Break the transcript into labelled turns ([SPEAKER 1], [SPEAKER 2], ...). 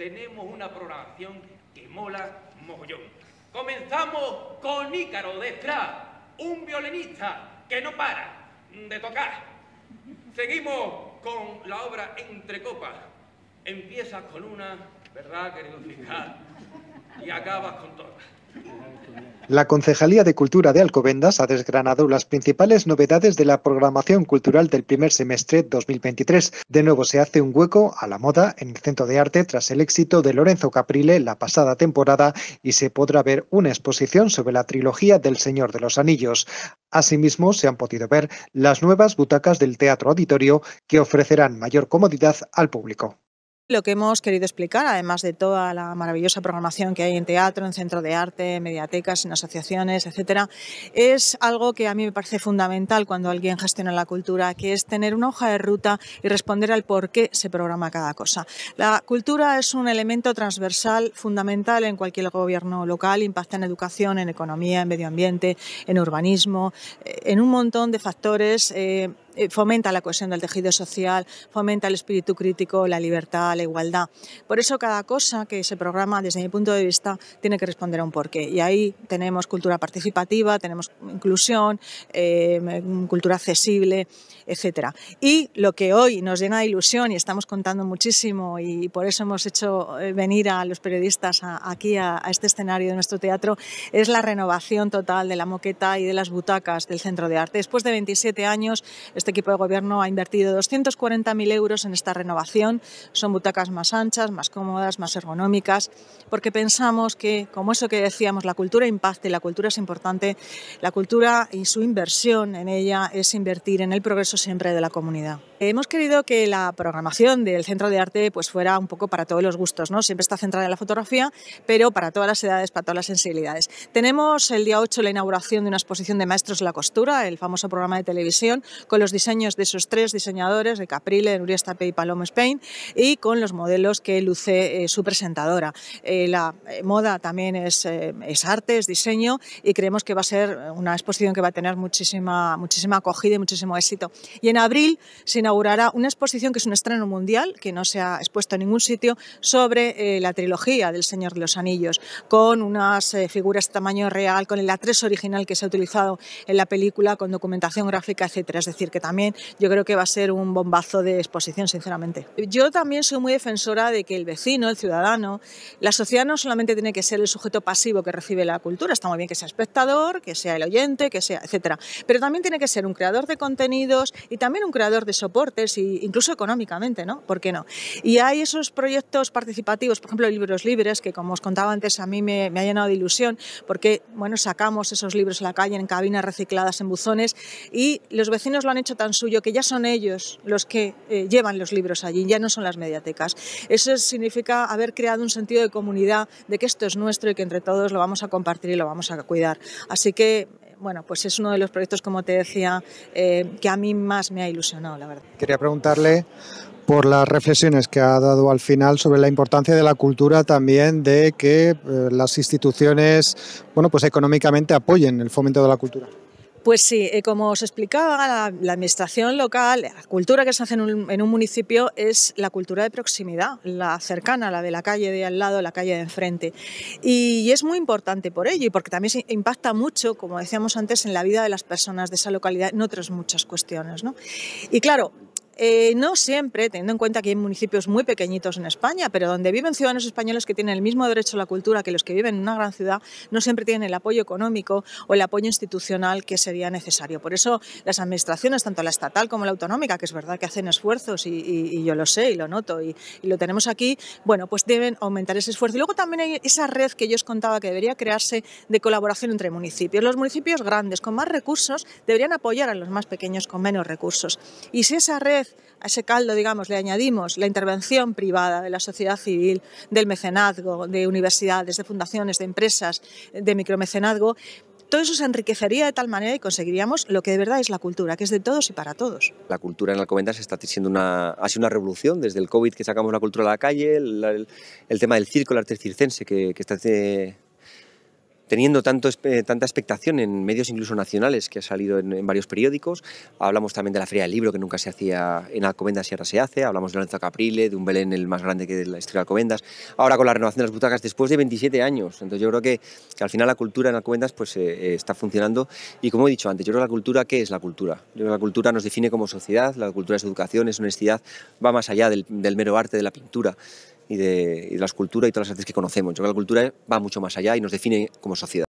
[SPEAKER 1] tenemos una programación que mola mogollón. Comenzamos con Ícaro de un violinista que no para de tocar.
[SPEAKER 2] Seguimos con la obra Entre Copas. Empieza con una, ¿verdad, querido fiscal?
[SPEAKER 1] con La Concejalía de Cultura de Alcobendas ha desgranado las principales novedades de la programación cultural del primer semestre 2023. De nuevo se hace un hueco a la moda en el Centro de Arte tras el éxito de Lorenzo Caprile la pasada temporada y se podrá ver una exposición sobre la trilogía del Señor de los Anillos. Asimismo, se han podido ver las nuevas butacas del Teatro Auditorio que ofrecerán mayor comodidad al público.
[SPEAKER 2] Lo que hemos querido explicar, además de toda la maravillosa programación que hay en teatro, en centro de arte, en mediatecas, en asociaciones, etcétera, es algo que a mí me parece fundamental cuando alguien gestiona la cultura, que es tener una hoja de ruta y responder al por qué se programa cada cosa. La cultura es un elemento transversal fundamental en cualquier gobierno local, impacta en educación, en economía, en medio ambiente, en urbanismo, eh, en un montón de factores. Eh, eh, fomenta la cohesión del tejido social, fomenta el espíritu crítico, la libertad, la igualdad. Por eso cada cosa que se programa, desde mi punto de vista, tiene que responder a un porqué. Y ahí tenemos cultura participativa, tenemos inclusión, eh, mm, cultura accesible, etcétera. Y lo que hoy nos llena de ilusión y estamos contando muchísimo y por eso hemos hecho eh, venir a los periodistas aquí a, a este escenario de nuestro teatro es la renovación total de la moqueta y de las butacas del Centro de Arte. Después de 27 años este equipo de gobierno ha invertido 240.000 euros en esta renovación. Son butacas más anchas, más cómodas, más ergonómicas, porque pensamos que, como eso que decíamos, la cultura impacta y la cultura es importante, la cultura y su inversión en ella es invertir en el progreso siempre de la comunidad. Hemos querido que la programación del Centro de Arte pues fuera un poco para todos los gustos, ¿no? Siempre está centrada en la fotografía, pero para todas las edades, para todas las sensibilidades. Tenemos el día 8 la inauguración de una exposición de maestros de la costura, el famoso programa de televisión, con los diseños de esos tres diseñadores, de Caprile, de Nuria Tape y Paloma Spain, y con los modelos que luce eh, su presentadora. Eh, la eh, moda también es, es, arte, es diseño, y creemos que va a ser una exposición que va a tener muchísima, muchísima acogida y muchísimo éxito. Y en abril se inaugurará una exposición que es un estreno mundial, que no se ha expuesto en ningún sitio, sobre la trilogía del Señor de los Anillos, con unas figuras de tamaño real, con el a original que se ha utilizado en la película, con documentación gráfica, etcétera. Es decir, que también yo creo que va a ser un bombazo de exposición, sinceramente. Yo también soy muy defensora de que el vecino, el ciudadano, la sociedad no solamente tiene que ser el sujeto pasivo que recibe la cultura, está muy bien que sea espectador, que sea el oyente, que sea, etcétera, pero también tiene que ser un creador de contenidos y también un creador de soportes, y incluso económicamente, ¿no? ¿Por qué no? Y hay esos proyectos participativos, por ejemplo, libros libres, que como os contaba antes, a mí me, me ha llenado de ilusión, porque, bueno, sacamos esos libros a la calle en cabinas recicladas, en buzones, y los vecinos lo han hecho tan suyo que ya son ellos los que eh, llevan los libros allí, ya no son las mediatecas. Eso significa haber creado un sentido de comunidad, de que esto es nuestro y que entre todos lo vamos a compartir y lo vamos a cuidar. Así que bueno, pues es uno de los proyectos, como te decía, eh, que a mí más me ha ilusionado, la
[SPEAKER 1] verdad. Quería preguntarle por las reflexiones que ha dado al final sobre la importancia de la cultura también de que eh, las instituciones, bueno, pues económicamente apoyen el fomento de la cultura.
[SPEAKER 2] Pues sí, eh, como os explicaba, la, administración local, la cultura que se hace en un, municipio es la cultura de proximidad, la cercana, la de la calle de al lado, la calle de enfrente. Y, es muy importante por ello y porque también impacta mucho, como decíamos antes, en la vida de las personas de esa localidad en otras muchas cuestiones. ¿no? Y claro, eh, no siempre, teniendo en cuenta que hay municipios muy pequeñitos en España, pero donde viven ciudadanos españoles que tienen el mismo derecho a la cultura que los que viven en una gran ciudad, no siempre tienen el apoyo económico o el apoyo institucional que sería necesario. Por eso las administraciones, tanto la estatal como la autonómica, que es verdad que hacen esfuerzos y, yo lo sé y lo noto y, lo tenemos aquí, bueno, pues deben aumentar ese esfuerzo. Y luego también hay esa red que yo os contaba que debería crearse de colaboración entre municipios. Los municipios grandes con más recursos deberían apoyar a los más pequeños con menos recursos. Y si esa red a ese caldo, digamos, le añadimos la intervención privada de la sociedad civil, del mecenazgo, de universidades, de fundaciones, de empresas, de micromecenazgo, todo eso se enriquecería de tal manera y conseguiríamos lo que de verdad es la cultura, que es de todos y para todos.
[SPEAKER 1] La cultura en Alcobendas está una, ha sido una revolución desde el COVID que sacamos la cultura a la calle, el, tema del circo, el arte circense que, que está teniendo tanto, tanta expectación en medios incluso nacionales que ha salido en, varios periódicos. Hablamos también de la Feria del Libro que nunca se hacía en Alcobendas y ahora se hace. Hablamos de Lorenzo Caprile, de un Belén el más grande que de la historia de Alcobendas. Ahora con la renovación de las butacas después de 27 años. Entonces yo creo que, al final la cultura en Alcobendas pues, eh, eh, está funcionando y como he dicho antes, yo creo que la cultura, ¿qué es la cultura? la cultura nos define como sociedad, la cultura es educación, es honestidad, va más allá del mero arte de la pintura y de, la de, las culturas y todas las artes que conocemos. Yo creo que la cultura va mucho más allá y nos define como sociedad.